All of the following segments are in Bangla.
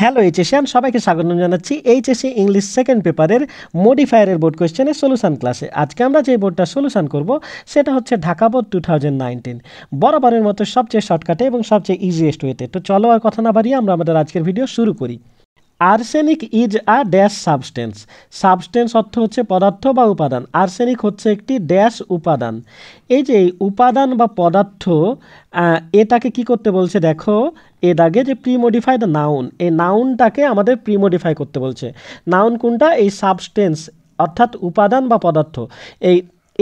হ্যালো এইচ আমি সবাইকে স্বাগত জানাচ্ছি এইচ এসি ইংলিশ সেকেন্ড পেপারের মডিফায়ারের বোর্ড কোয়েশ্চেনের সলিউশান ক্লাসে আজকে আমরা যে বোর্ডটা সলিউশান করব সেটা হচ্ছে Dhaka board two thousand nineteen বরাবরের মতো সবচেয়ে শর্টকাটে এবং সবচেয়ে ইজিয়েস্ট ওয়েতে তো চলো আর কথা না বাড়িয়ে আমরা আমাদের আজকের ভিডিও শুরু করি arsenic is a dash substance substance অর্থ হচ্ছে পদার্থ বা উপাদান আর্সেনিক হচ্ছে একটি ড্যাশ উপাদান এই যে উপাদান বা পদার্থ এটাকে কি করতে বলছে দেখো এ দাগে যে প্রিমোডিফাইড নাউন এই নাউনটাকে আমাদের প্রিমোডিফাই করতে বলছে নাউন কোনটা এই সাবস্টেন্স অর্থাৎ উপাদান বা পদার্থ এই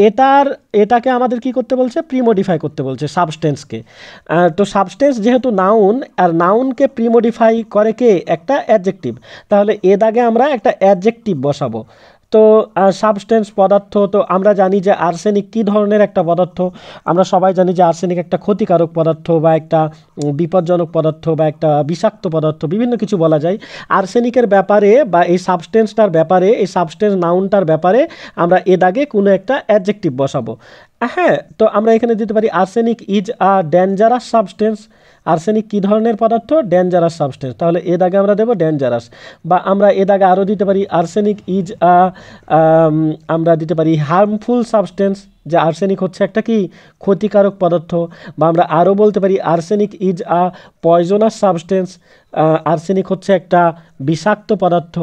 এটার এটাকে আমাদের কি করতে বলছে প্রিমোডিফাই করতে বলছে সাবস্টেন্সকে তো সাবস্টেন্স যেহেতু নাউন আর নাউনকে প্রিমোডিফাই করে কে একটা অ্যাডজেক্টিভ তাহলে এ দাগে আমরা একটা অ্যাডজেক্টিভ বসাবো তো সাবস্টেন্স পদার্থ তো আমরা জানি যে আর্সেনিক কী ধরনের একটা পদার্থ আমরা সবাই জানি যে আর্সেনিক একটা ক্ষতিকারক পদার্থ বা একটা বিপজ্জনক পদার্থ বা একটা বিষাক্ত পদার্থ বিভিন্ন কিছু বলা যায় আর্সেনিকের ব্যাপারে বা এই সাবস্টেন্সটার ব্যাপারে এই সাবস্টেন্স নাউনটার ব্যাপারে আমরা এ দাগে কোনো একটা অ্যাডজেক্টিভ বসাবো হ্যাঁ তো আমরা এখানে দিতে পারি arsenic is a dangerous substance arsenic কী ধরনের পদার্থ ড্যাঞ্জারাস সাবস্টেন্স তাহলে এ দাগে আমরা দেবো ড্যাঞ্জারাস বা আমরা এ দাগে আরও দিতে পারি আর্সেনিক ইজ আ আমরা দিতে পারি হার্মফুল সাবস্টেন্স যে আর্সেনিক হচ্ছে একটা কি ক্ষতিকারক পদার্থ বা আমরা আরও বলতে পারি arsenic is a poisonous substance arsenic হচ্ছে একটা বিষাক্ত পদার্থ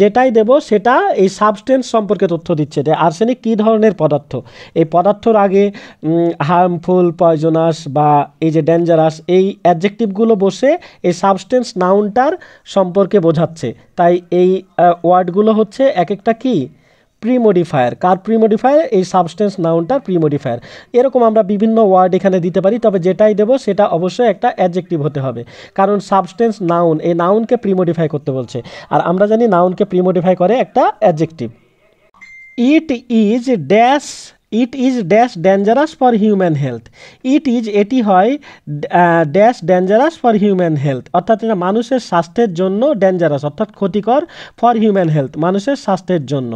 যেটাই দেব সেটা এই সাবস্টেন্স সম্পর্কে তথ্য দিচ্ছে যে আর্সেনিক কী ধরনের পদার্থ এই পদার্থর আগে হার্মফুল পয়জনাস বা এই যে ডেঞ্জারাস এই অ্যাডজেক্টিভগুলো বসে এই সাবস্টেন্স নাউনটার সম্পর্কে বোঝাচ্ছে তাই এই ওয়ার্ডগুলো হচ্ছে এক একটা কী প্রিমোডিফায়ার কার প্রিমোডিফায়ার এই সাবস্টেন্স নাউনটার প্রিমোডিফায়ার এরকম আমরা বিভিন্ন ওয়ার্ড এখানে দিতে পারি তবে যেটাই দেবো সেটা অবশ্যই একটা অ্যাডজেক্টিভ হতে হবে কারণ সাবস্টেন্স নাউন এই নাউনকে প্রিমোডিফাই করতে বলছে আর আমরা জানি নাউনকে প্রিমোডিফাই করে একটা adjective it is dash it is dash dangerous for human health it is এটি হয় dash dangerous for human health অর্থাৎ এটা মানুষের স্বাস্থ্যের জন্য ডেঞ্জারাস অর্থাৎ ক্ষতিকর ফর হিউম্যান হেলথ মানুষের স্বাস্থ্যের জন্য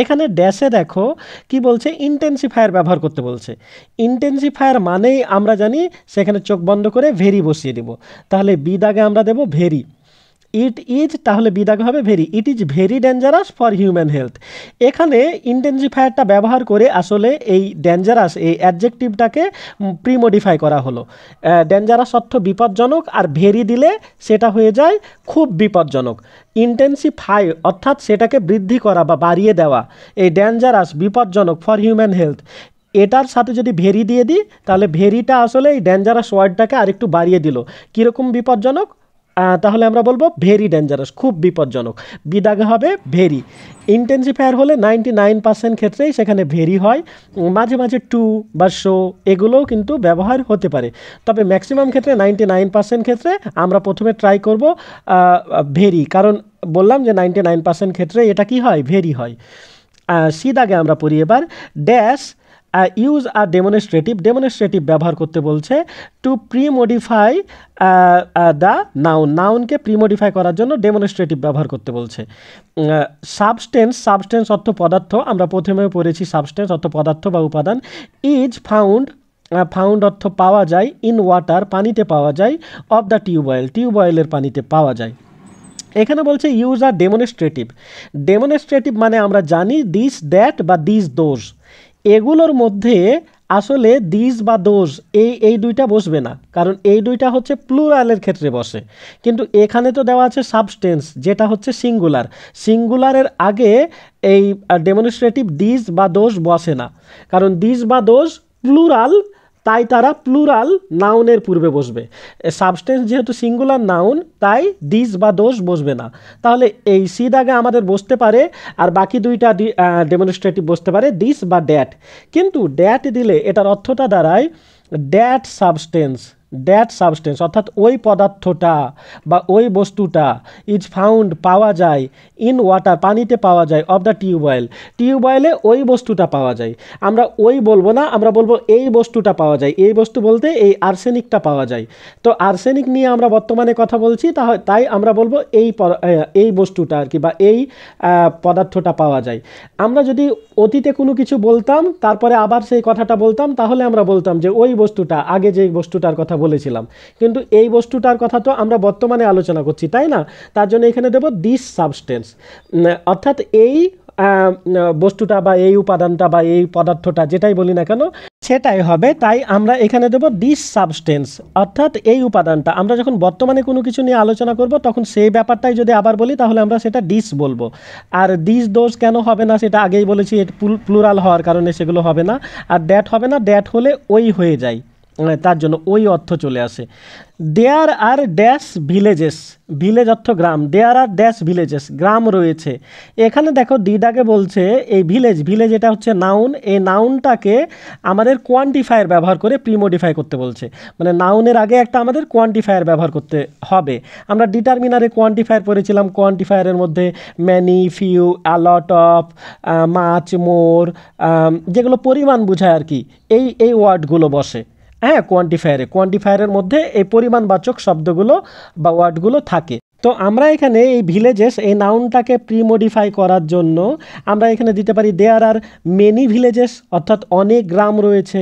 এখানে ড্যাশে দেখো কি বলছে ইন্টেন্সিফায়ার ব্যবহার করতে বলছে ইন্টেন্সিফায়ার মানেই আমরা জানি সেখানে চোখ বন্ধ করে ভেরি বসিয়ে দেব তাহলে বি দাগে আমরা দেব ভেরি ইট ইজ তাহলে বিদাগ হবে very it is very dangerous for human health এখানে ইন্টেন্সিফায়ারটা ব্যবহার করে আসলে এই ডেঞ্জারাস এই অ্যাডজেক্টিভটাকে প্রিমোডিফাই করা হলো ডেঞ্জারাস অর্থ বিপজ্জনক আর ভেরি দিলে সেটা হয়ে যায় খুব বিপজ্জনক ইন্টেন্সিফাই অর্থাৎ সেটাকে বৃদ্ধি করা বা বাড়িয়ে দেওয়া এই ডেঞ্জারাস বিপজ্জনক ফর হিউম্যান হেলথ এটার সাথে যদি ভেরি দিয়ে দিই তাহলে ভেরিটা আসলে এই ডেঞ্জারাস ওয়ার্ডটাকে আরেকটু বাড়িয়ে দিল কীরকম বিপজ্জনক তাহলে আমরা বলবো ভেরি ডেঞ্জারাস খুব বিপজ্জনক বিদাগে হবে ভেরি ইন্টেন্সিফায়ার হলে নাইনটি নাইন পার্সেন্ট ক্ষেত্রেই সেখানে ভেরি হয় মাঝে মাঝে টু বা শো এগুলোও কিন্তু ব্যবহার হতে পারে তবে ম্যাক্সিমাম ক্ষেত্রে নাইনটি নাইন পার্সেন্ট ক্ষেত্রে আমরা প্রথমে ট্রাই করব ভেরি কারণ বললাম যে নাইনটি নাইন পার্সেন্ট ক্ষেত্রে এটা কি হয় ভেরি হয় সিদাগে আমরা পড়ি এবার ড্যাশ ইউজ আর ডেমনস্ট্রেটিভ ডেমনস্ট্রেটিভ ব্যবহার করতে বলছে to premodify the noun নাউনকে প্রি মডিফাই করার জন্য ডেমনস্ট্রেটিভ ব্যবহার করতে বলছে সাবস্টেন্স সাবস্টেন্স অর্থ পদার্থ আমরা প্রথমে পড়েছি সাবস্টেন্স অর্থ পদার্থ বা উপাদান ইজ ফাউন্ড ফাউন্ড অর্থ পাওয়া যায় ইন ওয়াটার পানিতে পাওয়া যায় অফ দ্য টিউবওয়েল টিউবওয়েলের পানিতে পাওয়া যায় এখানে বলছে ইউজ আর ডেমনস্ট্রেটিভ ডেমনস্ট্রেটিভ মানে আমরা জানি দিস দ্যাট বা দিস দোজ এগুলোর মধ্যে আসলে দিস বা দোষ এই এই দুইটা বসবে না কারণ এই দুইটা হচ্ছে প্লুরালের ক্ষেত্রে বসে কিন্তু এখানে তো দেওয়া আছে সাবস্টেন্স যেটা হচ্ছে সিঙ্গুলার সিঙ্গুলারের আগে এই ডেমনস্ট্রেটিভ দিস বা দোষ বসে না কারণ দিস বা দোষ প্লুরাল তাই তারা প্লুরাল নাউনের পূর্বে বসবে সাবস্টেন্স যেহেতু সিঙ্গুলার নাউন তাই দিস বা দোষ বসবে না তাহলে এই সি দাগে আমাদের বসতে পারে আর বাকি দুইটা ডেমনস্ট্রেটিভ বসতে পারে দিস বা ড্যাট কিন্তু ড্যাট দিলে এটার অর্থটা দাঁড়ায় ড্যাট সাবস্টেন্স ড্যাট সাবস্টেন্স অর্থাৎ ওই পদার্থটা বা ওই বস্তুটা ইজ ফাউন্ড পাওয়া যায় ইন ওয়াটার পানিতে পাওয়া যায় অফ দ্য টিউবওয়েল টিউবওয়েলে ওই বস্তুটা পাওয়া যায় আমরা ওই বলবো না আমরা বলবো এই বস্তুটা পাওয়া যায় এই বস্তু বলতে এই আর্সেনিকটা পাওয়া যায় তো আর্সেনিক নিয়ে আমরা বর্তমানে কথা বলছি তাই আমরা বলবো এই এই বস্তুটা আর কি বা এই পদার্থটা পাওয়া যায় আমরা যদি অতীতে কোনো কিছু বলতাম তারপরে আবার সেই কথাটা বলতাম তাহলে আমরা বলতাম যে ওই বস্তুটা আগে যে বস্তুটার কথা বলেছিলাম কিন্তু এই বস্তুটার কথা তো আমরা বর্তমানে আলোচনা করছি তাই না তার জন্য এখানে দেবো দিস সাবস্টেন্স অর্থাৎ এই বস্তুটা বা এই উপাদানটা বা এই পদার্থটা যেটাই বলি না কেন সেটাই হবে তাই আমরা এখানে দেবো দিস সাবস্টেন্স অর্থাৎ এই উপাদানটা আমরা যখন বর্তমানে কোনো কিছু নিয়ে আলোচনা করব তখন সেই ব্যাপারটাই যদি আবার বলি তাহলে আমরা সেটা ডিস বলবো আর ডিস দোষ কেন হবে না সেটা আগেই বলেছি প্লুরাল হওয়ার কারণে সেগুলো হবে না আর ড্যাট হবে না ড্যাট হলে ওই হয়ে যায় তার জন্য ওই অর্থ চলে আসে there are dash villages village অর্থ গ্রাম দেয়ার আর ড্যাশ ভিলেজেস গ্রাম রয়েছে এখানে দেখো ডিডাকে বলছে এই ভিলেজ ভিলেজ এটা হচ্ছে নাউন এই নাউনটাকে আমাদের কোয়ান্টিফায়ার ব্যবহার করে প্রিমোডিফাই করতে বলছে মানে নাউনের আগে একটা আমাদের কোয়ান্টিফায়ার ব্যবহার করতে হবে আমরা ডিটারমিনারে কোয়ান্টিফায়ার পড়েছিলাম কোয়ান্টিফায়ারের মধ্যে many few a lot of much more যেগুলো পরিমাণ বোঝায় আর কি এই এই ওয়ার্ডগুলো বসে হ্যাঁ কোয়ান্টিফায়ারে কোয়ান্টিফায়ারের মধ্যে এই পরিমাণবাচক শব্দগুলো বা ওয়ার্ডগুলো থাকে তো আমরা এখানে এই ভিলেজেস এই নাউনটাকে প্রিমোডিফাই করার জন্য আমরা এখানে দিতে পারি দেয়ার আর মেনি ভিলেজেস অর্থাৎ অনেক গ্রাম রয়েছে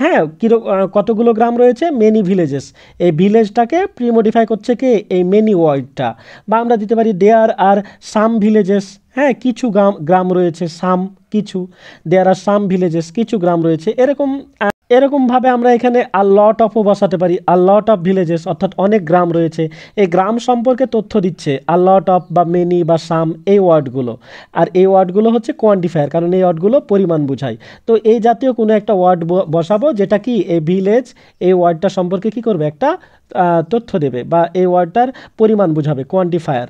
হ্যাঁ কিরো কতগুলো গ্রাম রয়েছে মেনি ভিলেজেস এই ভিলেজটাকে প্রিমোডিফাই করছে কে এই মেনি ওয়ার্ডটা বা আমরা দিতে পারি দেয়ার আর সাম ভিলেজেস হ্যাঁ কিছু গ্রাম গ্রাম রয়েছে সাম কিছু দেয়ার আর সাম ভিলেজেস কিছু গ্রাম রয়েছে এরকম এরকমভাবে আমরা এখানে আর লট অফও বসাতে পারি আর লট অফ ভিলেজেস অর্থাৎ অনেক গ্রাম রয়েছে এই গ্রাম সম্পর্কে তথ্য দিচ্ছে আর লট অফ বা মেনি বা সাম এই ওয়ার্ডগুলো আর এই ওয়ার্ডগুলো হচ্ছে কোয়ান্টিফায়ার কারণ এই ওয়ার্ডগুলো পরিমাণ বোঝায় তো এই জাতীয় কোনো একটা ওয়ার্ড বসাবো যেটা কি এই ভিলেজ এই ওয়ার্ডটা সম্পর্কে কি করবে একটা তথ্য দেবে বা এই ওয়ার্ডটার পরিমাণ বোঝাবে কোয়ান্টিফায়ার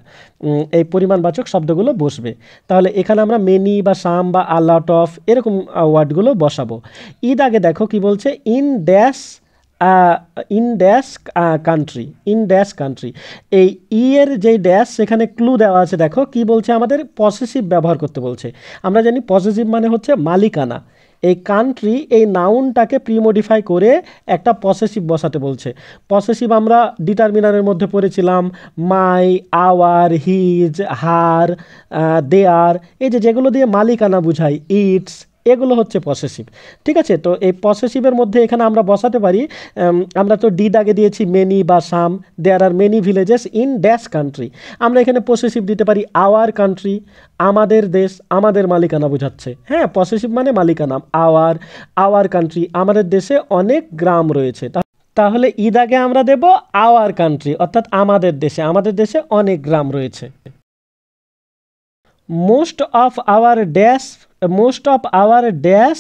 এই পরিমাণবাচক শব্দগুলো বসবে তাহলে এখানে আমরা মেনি বা সাম বা আলাট অফ এরকম ওয়ার্ডগুলো বসাবো ঈদ আগে দেখো কি বলছে in dash in dash country in dash country এই ইয়ের e এর যেই ড্যাশ সেখানে ক্লু দেওয়া আছে দেখো কি বলছে আমাদের পসেসিভ ব্যবহার করতে বলছে আমরা জানি পসেসিভ মানে হচ্ছে মালিকানা এই কান্ট্রি এই নাউনটাকে প্রিমোডিফাই করে একটা পসেসিভ বসাতে বলছে পসেসিভ আমরা ডিটারমিনারের মধ্যে পড়েছিলাম মাই আওয়ার হিজ হার দেয়ার এই যে যেগুলো দিয়ে মালিকানা বুঝায় ইটস এগুলো হচ্ছে পসেসিভ ঠিক আছে তো এই পসেসিভের মধ্যে এখানে আমরা বসাতে পারি আমরা তো ডি দাগে দিয়েছি মেনি বা some there are many villages in dash country আমরা এখানে পসেসিভ দিতে পারি আওয়ার কান্ট্রি আমাদের দেশ আমাদের মালিকানা বোঝাচ্ছে হ্যাঁ পসেসিভ মানে মালিকানা আওয়ার আওয়ার কান্ট্রি আমাদের দেশে অনেক গ্রাম রয়েছে তাহলে ঈদ আগে আমরা দেব আওয়ার কান্ট্রি অর্থাৎ আমাদের দেশে আমাদের দেশে অনেক গ্রাম রয়েছে most of our dash most of our dash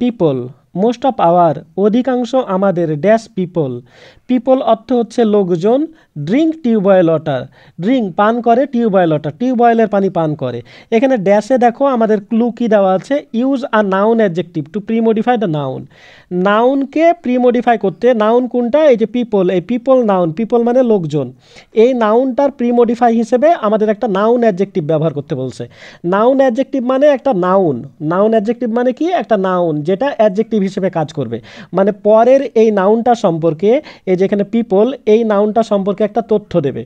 people most of our অধিকাংশ আমাদের ড্যাশ পিপল পিপল অর্থ হচ্ছে লোকজন ড্রিঙ্ক টিউবওয়েল ওয়াটার ড্রিঙ্ক পান করে টিউবওয়েল ওয়াটার টিউবওয়েলের পানি পান করে এখানে ড্যাশে দেখো আমাদের ক্লু কি দেওয়া আছে use a noun adjective to premodify the noun নাউনকে প্রিমোডিফাই করতে নাউন কোনটা এই যে পিপল এই পিপল নাউন পিপল মানে লোকজন এই নাউনটার প্রিমোডিফাই হিসেবে আমাদের একটা নাউন অ্যাডজেক্টিভ ব্যবহার করতে বলছে নাউন অ্যাডজেক্টিভ মানে একটা নাউন নাউন অ্যাডজেক্টিভ মানে কি একটা নাউন যেটা অ্যাডজেক্টিভ হিসেবে কাজ করবে মানে পরের এই নাউনটা সম্পর্কে এই যেখানে পিপল এই নাউনটা সম্পর্কে একটা তথ্য দেবে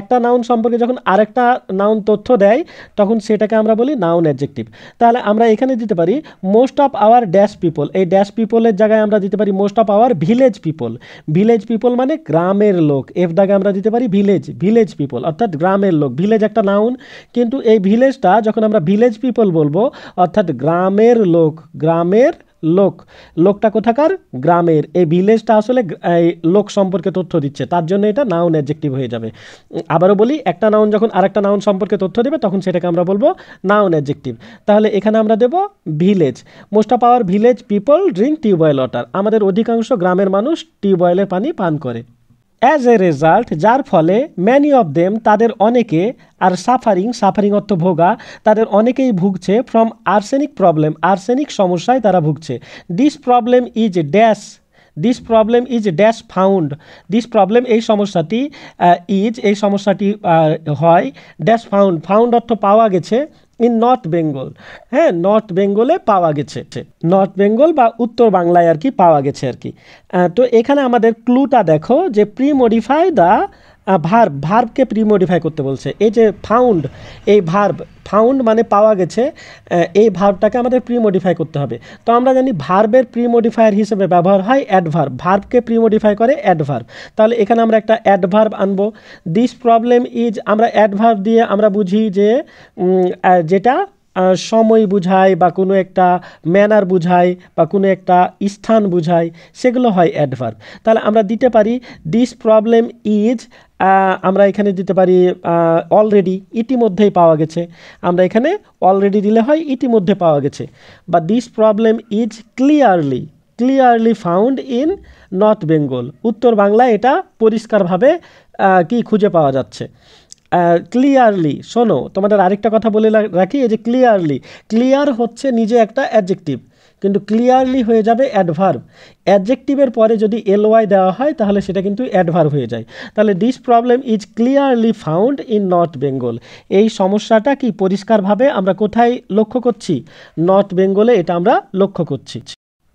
একটা নাউন সম্পর্কে যখন আরেকটা নাউন তথ্য দেয় তখন সেটাকে আমরা বলি নাউন অ্যাডজেক্টিভ তাহলে আমরা এখানে দিতে পারি most of our dash people এই ড্যাশ পিপলের জায়গায় আমরা দিতে পারি most of our village people village people মানে গ্রামের লোক এর দাগে আমরা দিতে পারি ভিলেজ ভিলেজ পিপল অর্থাৎ গ্রামের লোক ভিলেজ একটা নাউন কিন্তু এই ভিলেজটা যখন আমরা ভিলেজ পিপল বলবো অর্থাৎ গ্রামের লোক গ্রামের লোক লোকটা কোথাকার গ্রামের এই ভিলেজটা আসলে লোক সম্পর্কে তথ্য দিচ্ছে তার জন্য এটা নাউন অ্যাডজেক্টিভ হয়ে যাবে আবারও বলি একটা নাউন যখন আরেকটা নাউন সম্পর্কে তথ্য দেবে তখন সেটাকে আমরা বলবো নাউন অ্যাডজেক্টিভ তাহলে এখানে আমরা দেব village most of our village people drink tubewell water আমাদের অধিকাংশ গ্রামের মানুষ টিউবওয়েলের পানি পান করে অ্যাজ এ রেজাল্ট যার ফলে ম্যানি অফ দেম তাদের অনেকে আর সাফারিং সাফারিং অর্থ ভোগা তাদের অনেকেই ভুগছে ফ্রম আর্সেনিক প্রবলেম আর্সেনিক সমস্যায় তারা ভুগছে this problem is dash this problem is dash found this problem এই সমস্যাটি ইজ এই সমস্যাটি হয় ড্যাশ ফাউন্ড ফাউন্ড অর্থ পাওয়া গেছে ইন নর্থ বেঙ্গল হ্যাঁ নর্থ বেঙ্গলে পাওয়া গেছে নর্থ বেঙ্গল বা উত্তর বাংলায় আর কি পাওয়া গেছে আর কি তো এখানে আমাদের ক্লুটা দেখো যে প্রি মডিফাই দ্য ভার্ব ভার্বকে প্রিমোডিফাই করতে বলছে এই যে ফাউন্ড এই ভার্ব ফাউন্ড মানে পাওয়া গেছে এই ভার্বটাকে আমাদের প্রিমোডিফাই করতে হবে তো আমরা জানি ভার্বের প্রিমোডিফায়ার হিসেবে ব্যবহার হয় অ্যাডভার্ব ভার্বকে প্রিমোডিফাই করে অ্যাডভার্ব তাহলে এখানে আমরা একটা অ্যাডভার্ব আনবো দিস প্রবলেম ইজ আমরা অ্যাডভার্ব দিয়ে আমরা বুঝি যে যেটা সময় বুঝায় বা কোনো একটা ম্যানার বুঝায় বা কোনো একটা স্থান বুঝায় সেগুলো হয় অ্যাডভার্ব তাহলে আমরা দিতে পারি দিস প্রবলেম ইজ আমরা এখানে দিতে পারি অলরেডি ইতিমধ্যেই পাওয়া গেছে আমরা এখানে অলরেডি দিলে হয় ইতিমধ্যে পাওয়া গেছে বা this problem is clearly clearly found in North Bengal উত্তর বাংলায় এটা পরিষ্কারভাবে কি খুঁজে পাওয়া যাচ্ছে ক্লিয়ারলি শোনো তোমাদের আরেকটা কথা বলে রাখি এই যে ক্লিয়ারলি ক্লিয়ার হচ্ছে নিজে একটা অ্যাডজেক্টিভ কিন্তু ক্লিয়ারলি হয়ে যাবে অ্যাডভার্ব অ্যাডজেক্টিভের পরে যদি এল ওয়াই দেওয়া হয় তাহলে সেটা কিন্তু অ্যাডভার্ব হয়ে যায় তাহলে this problem is clearly found in North Bengal এই সমস্যাটা কি পরিষ্কারভাবে আমরা কোথায় লক্ষ্য করছি নর্থ বেঙ্গলে এটা আমরা লক্ষ্য করছি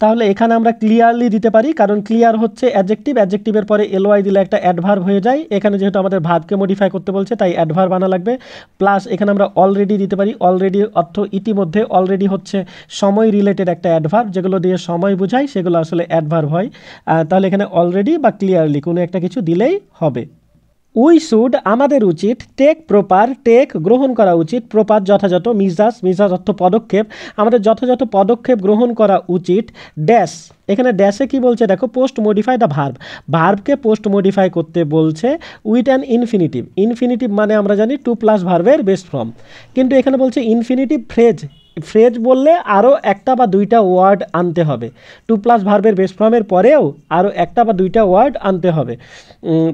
তাহলে এখানে আমরা ক্লিয়ারলি দিতে পারি কারণ ক্লিয়ার হচ্ছে অ্যাডজেক্টিভ অ্যাডজেক্টিভের পরে এলওয়াই দিলে একটা অ্যাডভার হয়ে যায় এখানে যেহেতু আমাদের ভাবকে মডিফাই করতে বলছে তাই অ্যাডভার আনা লাগবে প্লাস এখানে আমরা অলরেডি দিতে পারি অলরেডি অর্থ ইতিমধ্যে অলরেডি হচ্ছে সময় রিলেটেড একটা অ্যাডভার যেগুলো দিয়ে সময় বোঝায় সেগুলো আসলে অ্যাডভার হয় তাহলে এখানে অলরেডি বা ক্লিয়ারলি কোনো একটা কিছু দিলেই হবে উই শুড আমাদের উচিত টেক প্রপার টেক গ্রহণ করা উচিত প্রপার যথাযথ মিজাস মিজাস অর্থ পদক্ষেপ আমাদের যথাযথ পদক্ষেপ গ্রহণ করা উচিত ড্যাশ এখানে ড্যাশে কি বলছে দেখো পোস্ট মডিফাই দ্য ভার্ব ভার্বকে পোস্ট মডিফাই করতে বলছে উইথ অ্যান ইনফিনিটিভ ইনফিনিটিভ মানে আমরা জানি টু প্লাস ভার্বের বেস্ট ফর্ম কিন্তু এখানে বলছে ইনফিনিটিভ ফ্রেজ ফ্রেজ বললে আরও একটা বা দুইটা ওয়ার্ড আনতে হবে টু প্লাস ভার্বের বেস ফর্মের পরেও আরও একটা বা দুইটা ওয়ার্ড আনতে হবে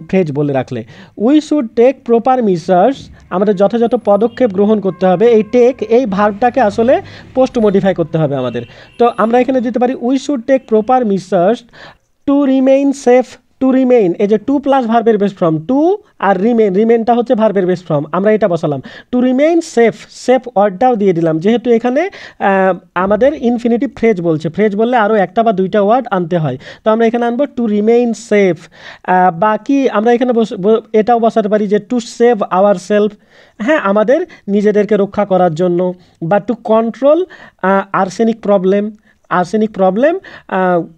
ফ্রেজ বলে রাখলে we should take proper measures আমাদের যথাযথ পদক্ষেপ গ্রহণ করতে হবে এই টেক এই ভার্বটাকে আসলে পোস্ট মডিফাই করতে হবে আমাদের তো আমরা এখানে দিতে পারি we should take proper measures to remain safe to remain এই যে টু প্লাস ভার্বের বেস্ট ফর্ম টু আর রিমেইন রিমেইনটা হচ্ছে ভার্বের বেস্ট ফর্ম আমরা এটা বসালাম টু রিমেইন সেফ সেফ ওয়ার্ডটাও দিয়ে দিলাম যেহেতু এখানে আমাদের ইনফিনিটিভ ফ্রেজ বলছে ফ্রেজ বললে আরও একটা বা দুইটা ওয়ার্ড আনতে হয় তো আমরা এখানে আনবো টু রিমেইন সেফ বাকি আমরা এখানে এটাও বসাতে পারি যে টু সেভ আওয়ার সেলফ হ্যাঁ আমাদের নিজেদেরকে রক্ষা করার জন্য বা to control arsenic problem arsenic problem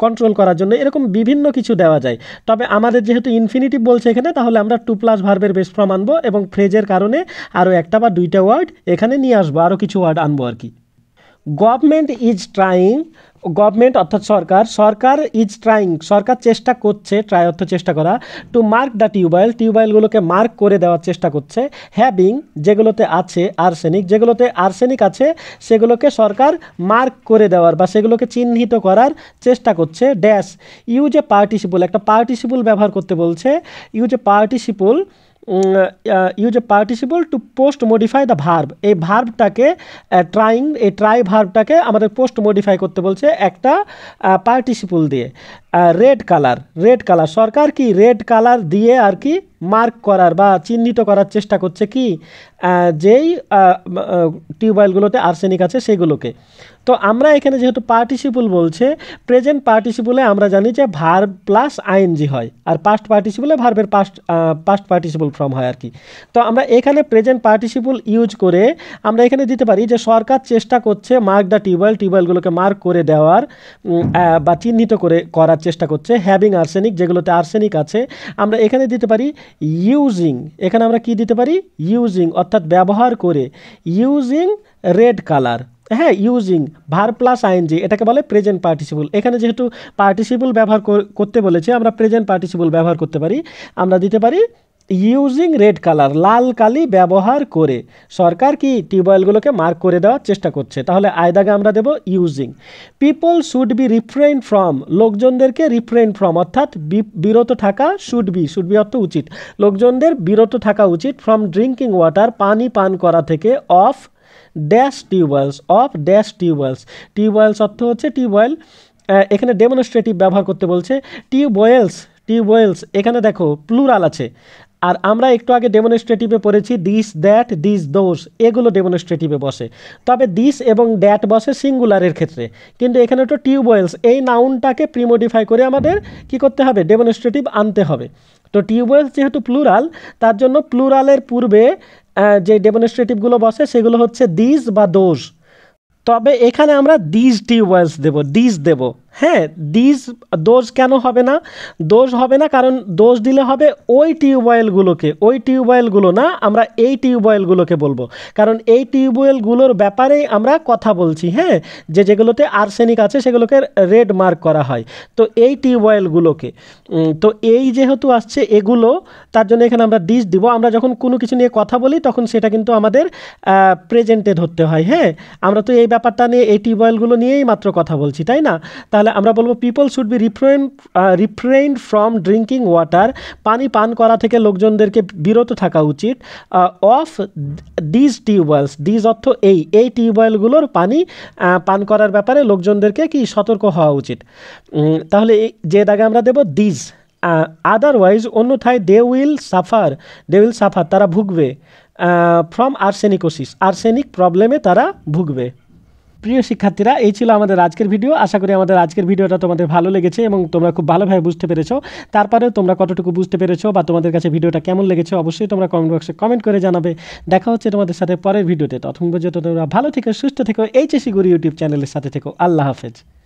control করার জন্য এরকম বিভিন্ন কিছু দেওয়া যায় তবে আমাদের যেহেতু ইনফিনিটিভ বলছে এখানে তাহলে আমরা টু প্লাস ভার্বের বেশ ফ্রম আনবো এবং ফ্রেজের কারণে আরও একটা বা দুইটা ওয়ার্ড এখানে নিয়ে আসবো আরও কিছু ওয়ার্ড আনবো আর কি গভর্নমেন্ট ইজ ট্রাইং গভর্নমেন্ট অর্থাৎ সরকার সরকার ইজ ট্রাইং সরকার চেষ্টা করছে ট্রাই অর্থ চেষ্টা করা টু মার্ক দ্য টিউবওয়েল টিউবওয়েলগুলোকে মার্ক করে দেওয়ার চেষ্টা করছে হ্যাভিং যেগুলোতে আছে আর্সেনিক যেগুলোতে আর্সেনিক আছে সেগুলোকে সরকার মার্ক করে দেওয়ার বা সেগুলোকে চিহ্নিত করার চেষ্টা করছে ড্যাশ এ পার্টিসিপল একটা পার্টিসিপল ব্যবহার করতে বলছে a participle use a participle to post modify the verb এই ভার্বটাকে ট্রাইং এই ট্রাই ভার্বটাকে আমাদের পোস্ট মডিফাই করতে বলছে একটা পার্টিসিপল দিয়ে রেড কালার রেড কালার সরকার কি রেড কালার দিয়ে আর কি মার্ক করার বা চিহ্নিত করার চেষ্টা করছে কি যেই টিউবওয়েলগুলোতে আর্সেনিক আছে সেগুলোকে তো আমরা এখানে যেহেতু পার্টিসিপুল বলছে প্রেজেন্ট পার্টিসিপুলে আমরা জানি যে ভার প্লাস আইএনজি হয় আর পাস্ট পার্টিসিপুলে ভার্বের পাস্ট পাস্ট পার্টিসিপুল ফর্ম হয় আর কি তো আমরা এখানে প্রেজেন্ট পার্টিসিপুল ইউজ করে আমরা এখানে দিতে পারি যে সরকার চেষ্টা করছে মার্ক দ্য টিউবওয়েল টিউবওয়েলগুলোকে মার্ক করে দেওয়ার বা চিহ্নিত করে করার চেষ্টা করছে হ্যাভিং আর্সেনিক যেগুলোতে আর্সেনিক আছে আমরা এখানে দিতে পারি ইউজিং এখানে আমরা কি দিতে পারি ইউজিং অর্থাৎ ব্যবহার করে ইউজিং রেড কালার হ্যাঁ ইউজিং ভার প্লাস যে এটাকে বলে প্রেজেন্ট পার্টিসিপল এখানে যেহেতু পার্টিসিপল ব্যবহার করতে বলেছে আমরা প্রেজেন্ট পার্টিসিপল ব্যবহার করতে পারি আমরা দিতে পারি ইউজিং রেড কালার লাল কালি ব্যবহার করে সরকার কি টিউবওয়েলগুলোকে মার্ক করে দেওয়ার চেষ্টা করছে তাহলে আয়দাগে আমরা দেব using people should be refrain from লোকজনদেরকে রিফ্রেন ফ্রম অর্থাৎ বিরত থাকা শুড বি শুড বি অর্থ উচিত লোকজনদের বিরত থাকা উচিত ফ্রম ড্রিঙ্কিং ওয়াটার পানি পান করা থেকে of dash tubewells of dash tubewells tubewells অর্থ হচ্ছে টিউবওয়েল এখানে ডেমনস্ট্রেটিভ ব্যবহার করতে বলছে টিউবওয়েলস টিউবওয়েলস এখানে দেখো প্লুরাল আছে আর আমরা একটু আগে ডেমনস্ট্রেটিভে পড়েছি দিস দ্যাট দিস দোষ এগুলো ডেমনস্ট্রেটিভে বসে তবে দিস এবং দ্যাট বসে সিঙ্গুলারের ক্ষেত্রে কিন্তু এখানে তো টিউবওয়েলস এই নাউনটাকে প্রিমোডিফাই করে আমাদের কি করতে হবে ডেমনস্ট্রেটিভ আনতে হবে তো টিউবওয়েলস যেহেতু প্লুরাল তার জন্য প্লুরালের পূর্বে যে ডেমনস্ট্রেটিভগুলো বসে সেগুলো হচ্ছে দিস বা দোষ তবে এখানে আমরা দিস টিউবওয়েলস দেব দিস দেব হ্যাঁ দিস দোষ কেন হবে না দোষ হবে না কারণ দোষ দিলে হবে ওই টিউবওয়েলগুলোকে ওই টিউবওয়েলগুলো না আমরা এই টিউবওয়েলগুলোকে বলবো কারণ এই টিউবওয়েলগুলোর ব্যাপারেই আমরা কথা বলছি হ্যাঁ যে যেগুলোতে আর্সেনিক আছে সেগুলোকে রেড মার্ক করা হয় তো এই টিউবওয়েলগুলোকে তো এই যেহেতু আসছে এগুলো তার জন্য এখানে আমরা ডিজ দিব আমরা যখন কোনো কিছু নিয়ে কথা বলি তখন সেটা কিন্তু আমাদের প্রেজেন্টে ধরতে হয় হ্যাঁ আমরা তো এই ব্যাপারটা নিয়ে এই টিউবওয়েলগুলো নিয়েই মাত্র কথা বলছি তাই না তাহলে আমরা বলবো people should be refrain refrain from drinking water পানি পান করা থেকে লোকজনদেরকে বিরত থাকা উচিত অফ ডিজ টিউবওয়েলস ডিজ অর্থ এই এই টিউবওয়েলগুলোর পানি পান করার ব্যাপারে লোকজনদেরকে কি সতর্ক হওয়া উচিত তাহলে যে দাগে আমরা দেব ডিজ আদারওয়াইজ অন্যথায় they will suffer they will suffer তারা ভুগবে ফ্রম আর্সেনিকোসিস আর্সেনিক প্রবলেমে তারা ভুগবে প্রিয় শিক্ষার্থীরা এই ছিল আমাদের আজকের ভিডিও আশা করি আমাদের আজকের ভিডিওটা তোমাদের ভালো লেগেছে এবং তোমরা খুব ভালোভাবে বুঝতে পেরেছো তারপরেও তোমরা কতটুকু বুঝতে পেরেছো বা তোমাদের কাছে ভিডিওটা কেমন লেগেছে অবশ্যই তোমরা কমেন্ট বক্সে কমেন্ট করে জানাবে দেখা হচ্ছে তোমাদের সাথে পরের ভিডিওতে তখন পর্যন্ত তোমরা ভালো থেকো সুস্থ থেকো এইচএসি গুরু ইউটিউব চ্যানেলের সাথে থেকো আল্লাহ হাফেজ